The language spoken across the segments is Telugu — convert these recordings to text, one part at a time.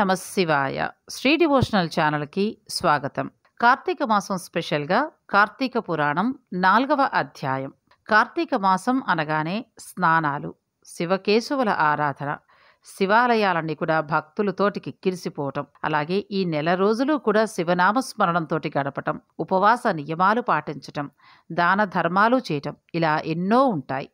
నమ శివాయ శ్రీ డివోషనల్ ఛానల్కి స్వాగతం కార్తీక మాసం స్పెషల్గా కార్తీక పురాణం నాలుగవ అధ్యాయం కార్తీక మాసం అనగానే స్నానాలు శివకేశవుల ఆరాధన శివాలయాలన్నీ కూడా భక్తులతోటి కిక్కిరిసిపోవటం అలాగే ఈ నెల రోజులు కూడా శివనామస్మరణంతోటి గడపటం ఉపవాస నియమాలు పాటించటం దాన ధర్మాలు చేయటం ఇలా ఎన్నో ఉంటాయి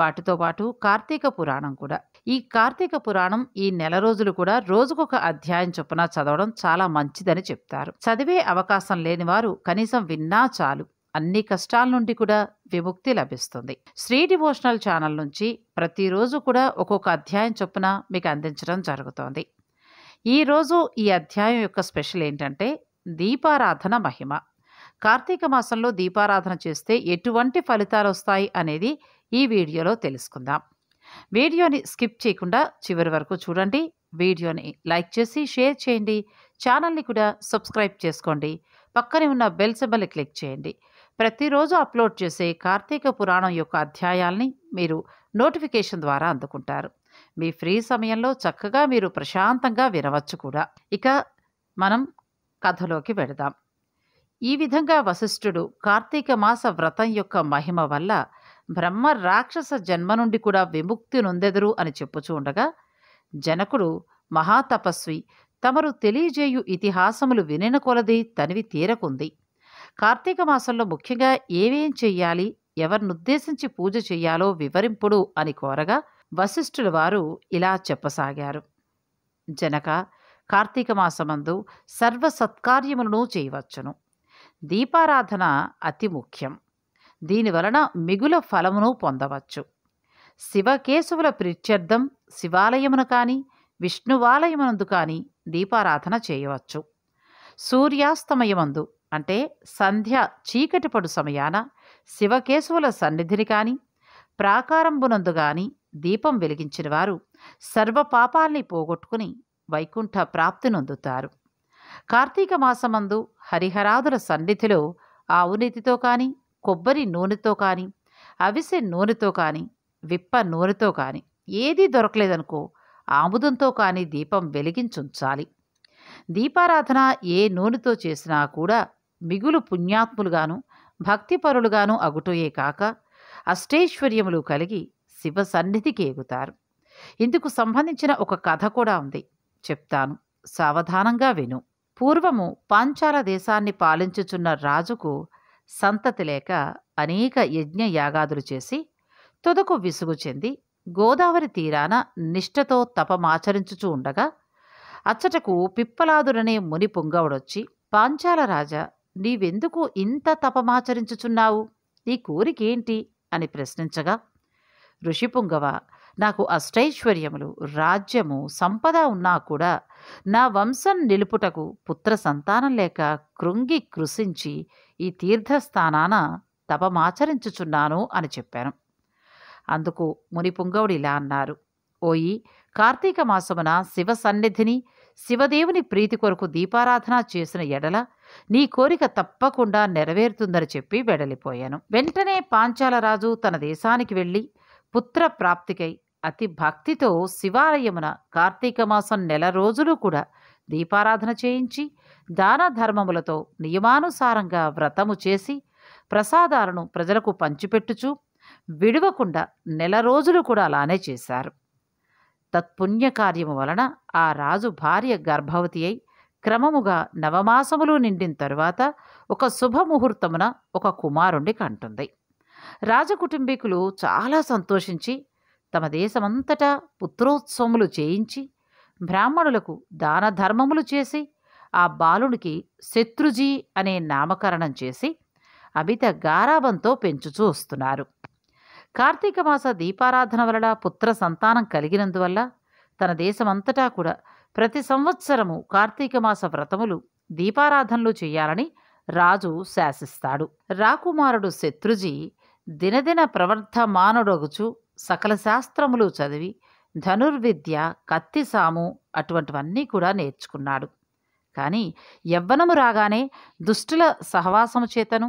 వాటితో పాటు కార్తీక పురాణం కూడా ఈ కార్తీక పురాణం ఈ నెల రోజులు కూడా రోజుకొక అధ్యాయం చొప్పున చదవడం చాలా మంచిదని చెప్తారు చదివే అవకాశం లేని వారు కనీసం విన్నా చాలు అన్ని కష్టాల నుండి కూడా విముక్తి లభిస్తుంది శ్రీ డివోషనల్ ఛానల్ నుంచి ప్రతిరోజు కూడా ఒక్కొక్క అధ్యాయం చొప్పున మీకు అందించడం జరుగుతోంది ఈరోజు ఈ అధ్యాయం యొక్క స్పెషల్ ఏంటంటే దీపారాధన మహిమ కార్తీక మాసంలో దీపారాధన చేస్తే ఎటువంటి ఫలితాలు వస్తాయి అనేది ఈ వీడియోలో తెలుసుకుందాం వీడియోని స్కిప్ చేయకుండా చివరి వరకు చూడండి వీడియోని లైక్ చేసి షేర్ చేయండి ఛానల్ని కూడా సబ్స్క్రైబ్ చేసుకోండి పక్కనే ఉన్న బెల్ సెబల్ని క్లిక్ చేయండి ప్రతిరోజు అప్లోడ్ చేసే కార్తీక పురాణం యొక్క అధ్యాయాల్ని మీరు నోటిఫికేషన్ ద్వారా అందుకుంటారు మీ ఫ్రీ సమయంలో చక్కగా మీరు ప్రశాంతంగా వినవచ్చు కూడా ఇక మనం కథలోకి వెళదాం ఈ విధంగా వశిష్ఠుడు కార్తీక మాస వ్రతం యొక్క మహిమ వల్ల బ్రహ్మ రాక్షస జన్మ నుండి కూడా విముక్తి నొందెదరు అని చెప్పుచూ ఉండగా జనకుడు మహాతపస్వి తమరు తెలియజేయు ఇతిహాసములు వినిన కొలది తనివి తీరకుంది కార్తీక మాసంలో ముఖ్యంగా ఏమేం చెయ్యాలి ఎవరినుద్దేశించి పూజ చెయ్యాలో వివరింపుడు అని కోరగా వశిష్ఠుల వారు ఇలా చెప్పసాగారు జనక కార్తీక మాసమందు సర్వ సత్కార్యములను చేయవచ్చును దీపారాధన అతి ముఖ్యం దీనివలన మిగుల ఫలమును పొందవచ్చు శివకేశవుల ప్రత్యర్థం శివాలయమును కానీ విష్ణువాలయమునందు కానీ దీపారాధన చేయవచ్చు సూర్యాస్తమయమందు అంటే సంధ్య చీకటిపడు సమయాన శివకేశవుల సన్నిధిని కానీ ప్రాకారంబునందు కానీ దీపం వెలిగించిన వారు సర్వపాపాల్ని పోగొట్టుకుని వైకుంఠ ప్రాప్తినొందుతారు కార్తీక మాసమందు హరిహరాదుల సన్నిధిలో ఆవునీతితో కానీ కొబ్బరి నూనెతో కానీ అవిసె నూనెతో కానీ విప్ప నూనెతో కానీ ఏదీ దొరకలేదనుకో ఆముదంతో కానీ దీపం వెలిగించుంచాలి దీపారాధన ఏ నూనెతో చేసినా కూడా మిగులు పుణ్యాత్ములుగాను భక్తిపరులుగాను అగుటోయే కాక అష్టైశ్వర్యములు కలిగి శివ సన్నిధికి ఎగుతారు ఇందుకు సంబంధించిన ఒక కథ కూడా ఉంది చెప్తాను సావధానంగా విను పూర్వము పాంచాల దేశాన్ని పాలించుచున్న రాజుకు సంతతి లేక అనేక యజ్ఞ యాగాదులు చేసి తుదకు విసుగు చెంది గోదావరి తీరాన నిష్ఠతో తపమాచరించుచూ ఉండగా అచ్చటకు పిప్పలాదురనే ముని పుంగవుడొచ్చి పాంచాల రాజా నీవెందుకు ఇంత తపమాచరించుచున్నావు నీ కోరికేంటి అని ప్రశ్నించగా ఋషిపుంగవ నాకు అష్టైశ్వర్యములు రాజ్యము సంపద ఉన్నా కూడా నా వంశం నిలుపుటకు పుత్ర సంతానం లేక కృంగి కృషించి ఈ తీర్థస్థానాన తపమాచరించుచున్నాను అని చెప్పాను అందుకు మునిపుంగవుడు ఇలా అన్నారు ఓయి కార్తీక మాసమున శివ సన్నిధిని శివదేవుని ప్రీతి కొరకు దీపారాధన చేసిన ఎడల నీ కోరిక తప్పకుండా నెరవేరుతుందని చెప్పి వెడలిపోయాను వెంటనే పాంచాలరాజు తన దేశానికి వెళ్ళి పుత్ర ప్రాప్తికై అతి భక్తితో శివాలయమున కార్తీక మాసం నెల రోజులు కూడా దీపారాధన చేయించి దాన ధర్మములతో నియమానుసారంగా వ్రతము చేసి ప్రసాదాలను ప్రజలకు పంచిపెట్టుచు విడవకుండా నెల రోజులు కూడా అలానే చేశారు తత్పుణ్యకార్యము వలన ఆ రాజు భార్య గర్భవతి అయి క్రమముగా నవమాసములు నిండిన తరువాత ఒక శుభముహూర్తమున ఒక కుమారుణ్ణి కంటుంది రాజకుటుంబీకులు చాలా సంతోషించి తమ దేశమంతటా పుత్రోత్సవములు చేయించి బ్రాహ్మణులకు దాన ధర్మములు చేసి ఆ బాలునికి శత్రుజీ అనే నామకరణం చేసి అమిత గారాబంతో పెంచుచూ వస్తున్నారు కార్తీక మాస దీపారాధన వలన పుత్ర సంతానం కలిగినందువల్ల తన దేశమంతటా కూడా ప్రతి సంవత్సరము కార్తీక మాస వ్రతములు దీపారాధనలు చేయాలని రాజు శాసిస్తాడు రాకుమారుడు శత్రుజీ దినదిన ప్రవర్ధమానుడొగుచు సకల శాస్త్రములు చదివి ధనుర్విద్య కత్తి సాము అటువంటివన్నీ కూడా నేర్చుకున్నాడు కానీ యవ్వనము రాగానే దుష్టుల సహవాసము చేతను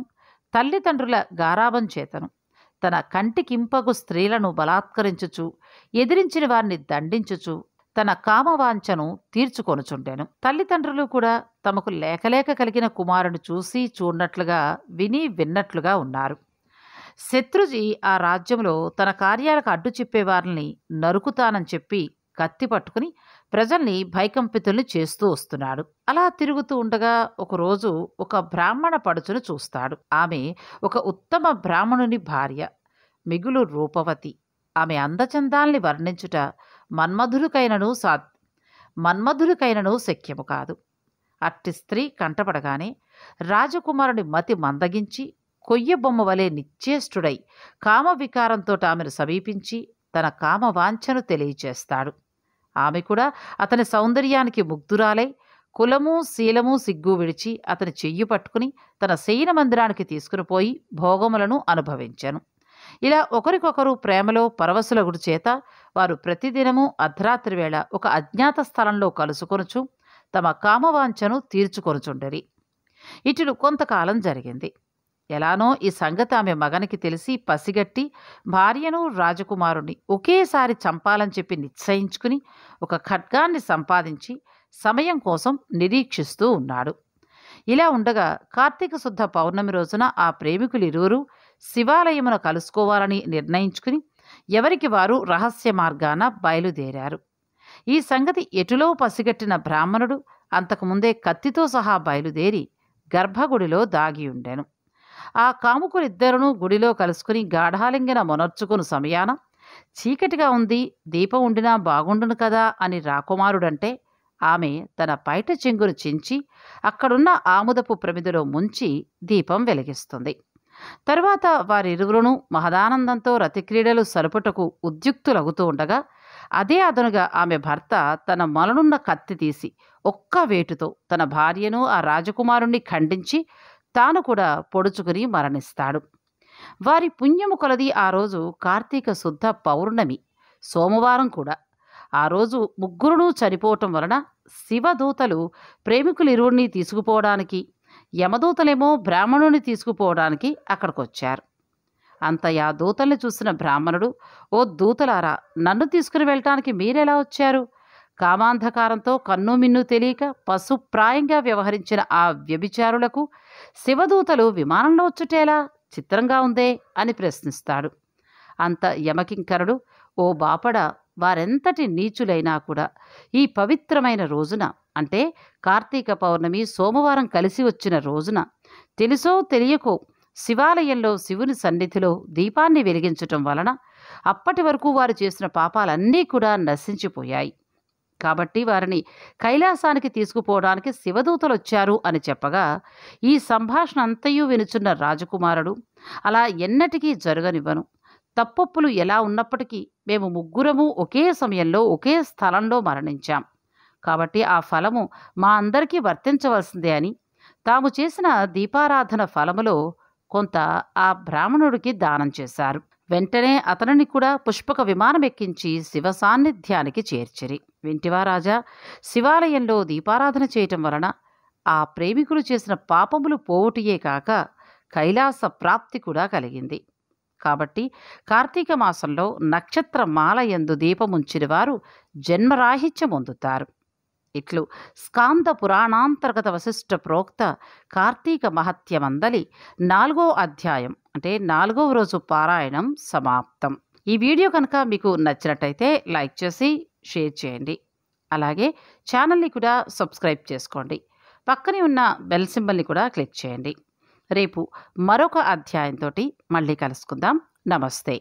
తల్లిదండ్రుల గారాభం చేతను తన కంటికింపగు స్త్రీలను బలాత్కరించుచు ఎదిరించిన వారిని దండించుచు తన కామవాంఛను తీర్చుకొనుచుండెను తల్లిదండ్రులు కూడా తమకు లేకలేక కలిగిన కుమారుని చూసి చూడనట్లుగా విని విన్నట్లుగా ఉన్నారు శత్రుజీ ఆ రాజ్యంలో తన కార్యాలకు అడ్డు చెప్పేవారిని నరుకుతానని చెప్పి కత్తి పట్టుకుని ప్రజల్ని భయకంపితుల్ని చేస్తూ వస్తున్నాడు అలా తిరుగుతూ ఉండగా ఒకరోజు ఒక బ్రాహ్మణ పడుచును చూస్తాడు ఆమె ఒక ఉత్తమ బ్రాహ్మణుని భార్య మిగులు రూపవతి ఆమె అందచందాల్ని వర్ణించుట మన్మధుడికైనను సా మన్మధుడికైనను శక్యము కాదు అట్టి స్త్రీ కంటపడగానే రాజకుమారుని మతి మందగించి కొయ్యబొమ్మ వలె నిశ్చేష్టుడై వికారంతో ఆమెను సమీపించి తన కామ వాంఛను తెలియచేస్తాడు ఆమె కూడా అతని సౌందర్యానికి ముగ్ధురాలై కులము శీలము సిగ్గు విడిచి అతని చెయ్యి పట్టుకుని తన శయన మందిరానికి తీసుకుని పోయి భోగములను అనుభవించను ఇలా ఒకరికొకరు ప్రేమలో పరవశులగుడు చేత వారు ప్రతిదినము అర్ధరాత్రి వేళ ఒక అజ్ఞాత స్థలంలో కలుసుకొనుచు తమ కామవాంఛను తీర్చుకొనుచుండరి ఇటును కొంతకాలం జరిగింది ఎలానో ఈ సంగతి ఆమె మగనికి తెలిసి పసిగట్టి భార్యను రాజకుమారుణ్ణి ఒకేసారి చంపాలని చెప్పి నిశ్చయించుకుని ఒక ఖడ్గాన్ని సంపాదించి సమయం కోసం నిరీక్షిస్తూ ఉన్నాడు ఇలా ఉండగా కార్తీక శుద్ధ పౌర్ణమి రోజున ఆ ప్రేమికులు ఇరువురు శివాలయమును కలుసుకోవాలని నిర్ణయించుకుని ఎవరికి వారు రహస్య మార్గాన బయలుదేరారు ఈ సంగతి ఎటులో పసిగట్టిన బ్రాహ్మణుడు అంతకుముందే కత్తితో సహా బయలుదేరి గర్భగుడిలో దాగి ఉండెను ఆ కాముకులిద్దరూ గుడిలో కలుసుకుని గాఢాలింగన మొనర్చుకుని సమయాన చీకటిగా ఉంది దీపం ఉండినా బాగుండును కదా అని రాకుమారుడంటే ఆమె తన పైట చెంగును చించి అక్కడున్న ఆముదపు ప్రమిదలో ముంచి దీపం వెలిగిస్తుంది తరువాత వారిరువురును మహదానందంతో రతిక్రీడలు సరుపుటకు ఉద్యుక్తులగుతూ ఉండగా అదే అదనుగా ఆమె భర్త తన మలనున్న కత్తి తీసి ఒక్క వేటుతో తన భార్యను ఆ రాజకుమారుణ్ణి ఖండించి తాను కూడా పొడుచుకుని మరణిస్తాడు వారి పుణ్యము కొలది ఆ రోజు కార్తీక శుద్ధ పౌర్ణమి సోమవారం కూడా ఆ రోజు ముగ్గురును చనిపోవటం వలన శివదూతలు ప్రేమికులిరువుడిని తీసుకుపోవడానికి యమదూతలేమో బ్రాహ్మణుని తీసుకుపోవడానికి అక్కడికొచ్చారు అంత ఆ దూతల్ని చూసిన బ్రాహ్మణుడు ఓ దూతలారా నన్ను తీసుకుని వెళ్ళటానికి మీరెలా వచ్చారు కామాంధకారంతో కన్నుమిన్ను తెలియక పశుప్రాయంగా వ్యవహరించిన ఆ వ్యభిచారులకు శివదూతలు విమానంలో వచ్చుటేలా చిత్రంగా ఉందే అని ప్రశ్నిస్తాడు అంత యమకింకరుడు ఓ బాపడ వారెంతటి నీచులైనా కూడా ఈ పవిత్రమైన రోజున అంటే కార్తీక పౌర్ణమి సోమవారం కలిసి వచ్చిన రోజున తెలుసో తెలియకో శివాలయంలో శివుని సన్నిధిలో దీపాన్ని వెలిగించటం వలన అప్పటి వరకు వారు చేసిన పాపాలన్నీ కూడా నశించిపోయాయి కాబట్టి వారిని కైలాసానికి తీసుకుపోవడానికి శివదూతలు వచ్చారు అని చెప్పగా ఈ సంభాషణ అంతయు వినుచున్న రాజకుమారుడు అలా ఎన్నటికీ జరగనివ్వను తప్పొప్పులు ఎలా ఉన్నప్పటికీ మేము ముగ్గురము ఒకే సమయంలో ఒకే స్థలంలో మరణించాం కాబట్టి ఆ ఫలము మా అందరికీ వర్తించవలసిందే అని తాము చేసిన దీపారాధన ఫలములో కొంత ఆ బ్రాహ్మణుడికి దానం చేశారు వెంటనే అతనిని కూడా పుష్పక విమానం ఎక్కించి శివ సాన్నిధ్యానికి చేర్చిరి వింటివా రాజా శివాలయంలో దీపారాధన చేయటం వలన ఆ ప్రేమికులు చేసిన పాపములు పోవుటియే కాక కైలాస ప్రాప్తి కూడా కలిగింది కాబట్టి కార్తీక మాసంలో నక్షత్ర మాలయందు దీపముంచిన వారు జన్మరాహిత్యం పొందుతారు ఇట్లు స్కాంద పురాణాంతర్గత వశిష్ట ప్రోక్త కార్తీక మహత్యమందలి నాలుగో అధ్యాయం అంటే నాలుగవ రోజు పారాయణం సమాప్తం ఈ వీడియో కనుక మీకు నచ్చినట్టయితే లైక్ చేసి షేర్ చేయండి అలాగే ఛానల్ని కూడా సబ్స్క్రైబ్ చేసుకోండి పక్కనే ఉన్న బెల్ సింబల్ని కూడా క్లిక్ చేయండి రేపు మరొక అధ్యాయంతో మళ్ళీ కలుసుకుందాం నమస్తే